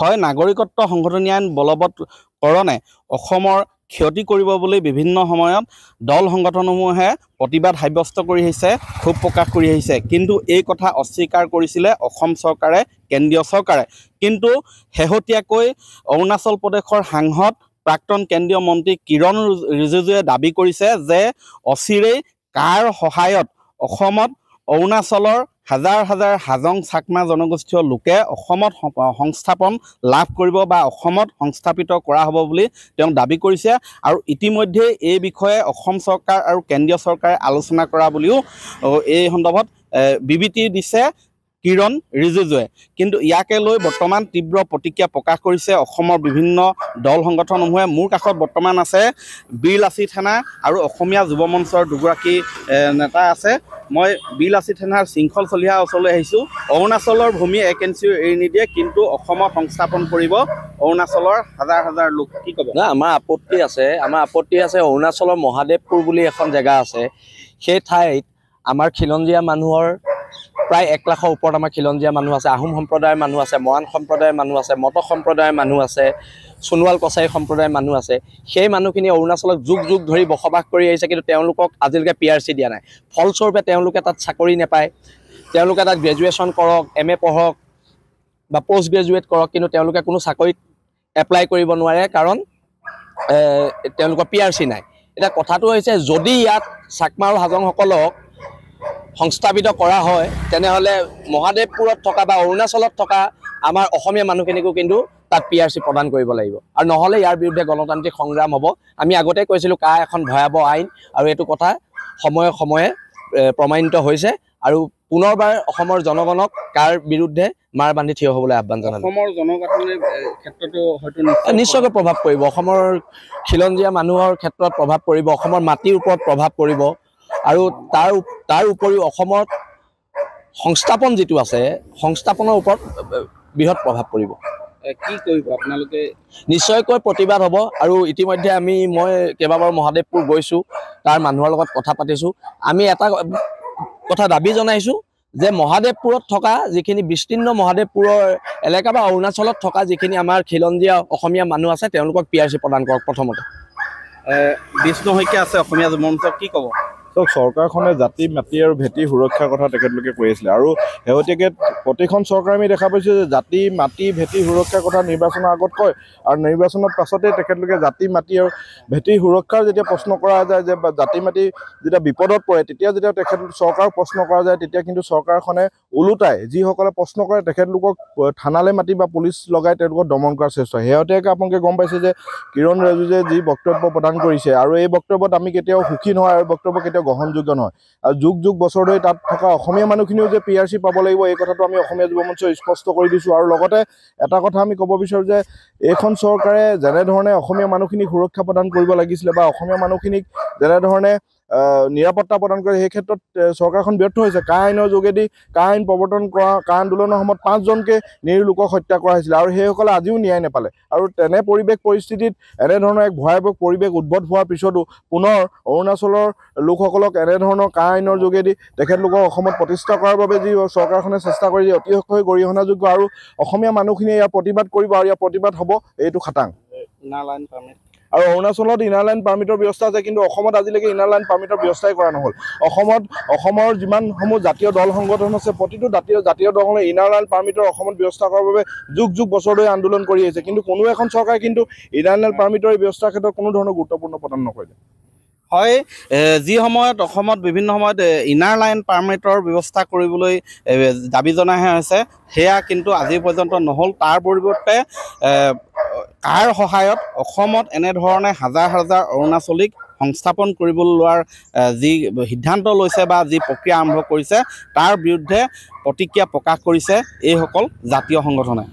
হয় নাগৰিকত্ব সংশোধনী আইন বলবৎ কৰণে অসমৰ ক্ষতি কৰিব বুলি বিভিন্ন সময়ত দল সংগঠনসমূহে প্ৰতিবাদ সাব্যস্ত কৰি আহিছে ক্ষোভ প্ৰকাশ কৰি আহিছে কিন্তু এই কথা অস্বীকাৰ কৰিছিলে অসম চৰকাৰে কেন্দ্ৰীয় চৰকাৰে কিন্তু শেহতীয়াকৈ অৰুণাচল প্ৰদেশৰ সাংসদ প্ৰাক্তন কেন্দ্ৰীয় মন্ত্ৰী কিৰণ ৰিজিজুৱে দাবী কৰিছে যে অচিৰেই কাৰ সহায়ত অসমত অৰুণাচলৰ হাজাৰ হাজাৰ হাজং চাকমা জনগোষ্ঠীয় লোকে অসমত সংস্থাপন লাভ কৰিব বা অসমত সংস্থাপিত কৰা হ'ব বুলি তেওঁ দাবী কৰিছে আৰু ইতিমধ্যেই এই বিষয়ে অসম চৰকাৰ আৰু কেন্দ্ৰীয় চৰকাৰে আলোচনা কৰা বুলিও এই সন্দৰ্ভত বিবৃতি দিছে কিৰণ ৰিজিজুৱে কিন্তু ইয়াকে লৈ বৰ্তমান তীব্ৰ প্ৰতিক্ৰিয়া প্ৰকাশ কৰিছে অসমৰ বিভিন্ন দল সংগঠনসমূহে মোৰ কাষত বৰ্তমান আছে বীৰলাচিত সেনা আৰু অসমীয়া যুৱ মঞ্চৰ দুগৰাকী নেতা আছে মই বীৰলাচিত সেনাৰ শৃংখল চলিহা ওচৰলৈ আহিছোঁ অৰুণাচলৰ ভূমি এক এন চি এৰি নিদিয়ে কিন্তু অসমত সংস্থাপন কৰিব অৰুণাচলৰ হাজাৰ হাজাৰ লোক কি ক'ব নাই আমাৰ আপত্তি আছে আমাৰ আপত্তি আছে অৰুণাচলৰ মহাদেৱপুৰ বুলি এখন জেগা আছে সেই ঠাইত আমাৰ খিলঞ্জীয়া মানুহৰ প্ৰায় এক লাখৰ ওপৰত আমাৰ খিলঞ্জীয়া মানুহ আছে আহোম সম্প্ৰদায়ৰ মানুহ আছে মৰাণ সম্প্ৰদায়ৰ মানুহ আছে মটক সম্প্ৰদায়ৰ মানুহ আছে সোণোৱাল কছাৰী সম্প্ৰদায়ৰ মানুহ আছে সেই মানুহখিনি অৰুণাচলক যুগ যুগ ধৰি বসবাস কৰি আহিছে কিন্তু তেওঁলোকক আজিলৈকে পি আৰ চি দিয়া নাই ফলস্বৰূপে তেওঁলোকে তাত চাকৰি নাপায় তেওঁলোকে তাত গ্ৰেজুৱেশ্যন কৰক এম এ পঢ়ক বা পষ্ট গ্ৰেজুৱেট কৰক কিন্তু তেওঁলোকে কোনো চাকৰি এপ্লাই কৰিব নোৱাৰে কাৰণ তেওঁলোকৰ পি আৰ চি নাই এতিয়া কথাটো হৈছে যদি ইয়াত চাকমা আৰু হাজংসকলক সংস্থাপিত কৰা হয় তেনেহ'লে মহাদেৱপুৰত থকা বা অৰুণাচলত থকা আমাৰ অসমীয়া মানুহখিনিকো কিন্তু তাত পি আৰ চি প্ৰদান কৰিব লাগিব আৰু নহ'লে ইয়াৰ বিৰুদ্ধে গণতান্ত্ৰিক সংগ্ৰাম হ'ব আমি আগতে কৈছিলোঁ কা এখন ভয়াৱহ আইন আৰু এইটো কথা সময়ে সময়ে প্ৰমাণিত হৈছে আৰু পুনৰবাৰ অসমৰ জনগণক কাৰ বিৰুদ্ধে মাৰ বান্ধি থিয় হ'বলৈ আহ্বান জনালোঁ অসমৰ জনগণৰ ক্ষেত্ৰতো হয়তো নিশ্চয়কৈ প্ৰভাৱ পৰিব অসমৰ খিলঞ্জীয়া মানুহৰ ক্ষেত্ৰত প্ৰভাৱ পৰিব অসমৰ মাটিৰ ওপৰত প্ৰভাৱ পৰিব আৰু তাৰ তাৰ উপৰিও অসমত সংস্থাপন যিটো আছে সংস্থাপনৰ ওপৰত বৃহৎ প্ৰভাৱ পৰিব কি কৰিব আপোনালোকে নিশ্চয়কৈ প্ৰতিবাদ হ'ব আৰু ইতিমধ্যে আমি মই কেইবাবাৰ মহাদেৱপুৰ গৈছোঁ তাৰ মানুহৰ লগত কথা পাতিছোঁ আমি এটা কথা দাবী জনাইছোঁ যে মহাদেৱপুৰত থকা যিখিনি বিস্তীৰ্ণ মহাদেৱপুৰৰ এলেকা বা অৰুণাচলত থকা যিখিনি আমাৰ খিলঞ্জীয়া অসমীয়া মানুহ আছে তেওঁলোকক পি আৰ চি প্ৰদান কৰক প্ৰথমতে বিষ্ণু শইকীয়া আছে অসমীয়া যুৱমঞ্চ কি ক'ব চৰকাৰখনে জাতি মাটি আৰু ভেটি সুৰক্ষাৰ কথা তেখেতলোকে কৈ আছিলে আৰু শেহতীয়াকৈ প্ৰতিখন চৰকাৰে আমি দেখা পাইছোঁ যে জাতি মাটি ভেটি সুৰক্ষাৰ কথা নিৰ্বাচনৰ আগত কয় আৰু নিৰ্বাচনৰ পাছতেই তেখেতলোকে জাতি মাটি আৰু ভেটি সুৰক্ষাৰ যেতিয়া প্ৰশ্ন কৰা যায় যে জাতি মাটি যেতিয়া বিপদত পৰে তেতিয়া যেতিয়া তেখেত চৰকাৰক প্ৰশ্ন কৰা যায় তেতিয়া কিন্তু চৰকাৰখনে ওলোটাই যিসকলে প্ৰশ্ন কৰে তেখেতলোকক থানালৈ মাতি বা পুলিচ লগাই তেওঁলোকক দমন কৰাৰ চেষ্টা হয় শেহতীয়াকৈ আপোনালোকে গম পাইছে যে কিৰণ ৰেজুজে যি বক্তব্য প্ৰদান কৰিছে আৰু এই বক্তব্যত আমি কেতিয়াও সুখী নহয় আৰু বক্তব্য কেতিয়াও গ্ৰহণযোগ্য নহয় আৰু যুগ যুগ বছৰ ধৰি তাত থকা অসমীয়া মানুহখিনিও যে পি আৰ চি পাব লাগিব এই কথাটো আমি আমি অসমীয়া যুৱ মঞ্চ স্পষ্ট কৰি দিছোঁ আৰু লগতে এটা কথা আমি ক'ব বিচাৰোঁ যে এইখন চৰকাৰে যেনেধৰণে অসমীয়া মানুহখিনিক সুৰক্ষা প্ৰদান কৰিব লাগিছিলে বা অসমীয়া মানুহখিনিক যেনেধৰণে নিৰাপত্তা প্ৰদান কৰে সেই ক্ষেত্ৰত চৰকাৰখন ব্যৰ্থ হৈছে কা আইনৰ যোগেদি কা আইন প্ৰৱৰ্তন কৰা কা আন্দোলনৰ সময়ত পাঁচজনকে নিৰু লোকক হত্যা কৰা হৈছিলে আৰু সেইসকলে আজিও ন্যায় নেপালে আৰু তেনে পৰিৱেশ পৰিস্থিতিত এনেধৰণৰ এক ভয়াৱহ পৰিৱেশ উদ্ভৱ হোৱাৰ পিছতো পুনৰ অৰুণাচলৰ লোকসকলক এনেধৰণৰ কা আইনৰ যোগেদি তেখেতলোকক অসমত প্ৰতিষ্ঠা কৰাৰ বাবে যি চৰকাৰখনে চেষ্টা কৰি অতি অতিশয় গৰিহণাযোগ্য আৰু অসমীয়া মানুহখিনিয়ে ইয়াৰ প্ৰতিবাদ কৰিব আৰু ইয়াৰ প্ৰতিবাদ হ'ব এইটো খাটাং আৰু অৰুণাচলত ইনাৰ লাইন পাৰ্মিটৰ ব্যৱস্থা আছে কিন্তু অসমত আজিলৈকে ইনাৰ লাইন পাৰ্মিটৰ ব্যৱস্থাই কৰা নহ'ল অসমত অসমৰ যিমানসমূহ জাতীয় দল সংগঠন আছে প্ৰতিটো জাতীয় জাতীয় দলে ইনাৰ লাইন পাৰ্মিটৰ অসমত ব্যৱস্থা কৰাৰ বাবে যুগ যুগ বছৰ ধৰি আন্দোলন কৰি আহিছে কিন্তু কোনো এখন চৰকাৰে কিন্তু ইনাৰ লাইন পাৰ্মিটৰ ব্যৱস্থাৰ ক্ষেত্ৰত কোনো ধৰণৰ গুৰুত্বপূৰ্ণ প্ৰদান নকৰিলে হয় যি সময়ত অসমত বিভিন্ন সময়ত ইনাৰ লাইন পাৰ্মিটৰ ব্যৱস্থা কৰিবলৈ দাবী জনাই হৈছে সেয়া কিন্তু আজি পৰ্যন্ত নহ'ল তাৰ পৰিৱৰ্তে কাৰ সহায়ত অসমত এনেধৰণে হাজাৰ হাজাৰ অৰুণাচলীক সংস্থাপন কৰিব লোৱাৰ যি সিদ্ধান্ত লৈছে বা যি প্ৰক্ৰিয়া আৰম্ভ কৰিছে তাৰ বিৰুদ্ধে প্ৰতিক্ৰিয়া প্ৰকাশ কৰিছে এইসকল জাতীয় সংগঠনে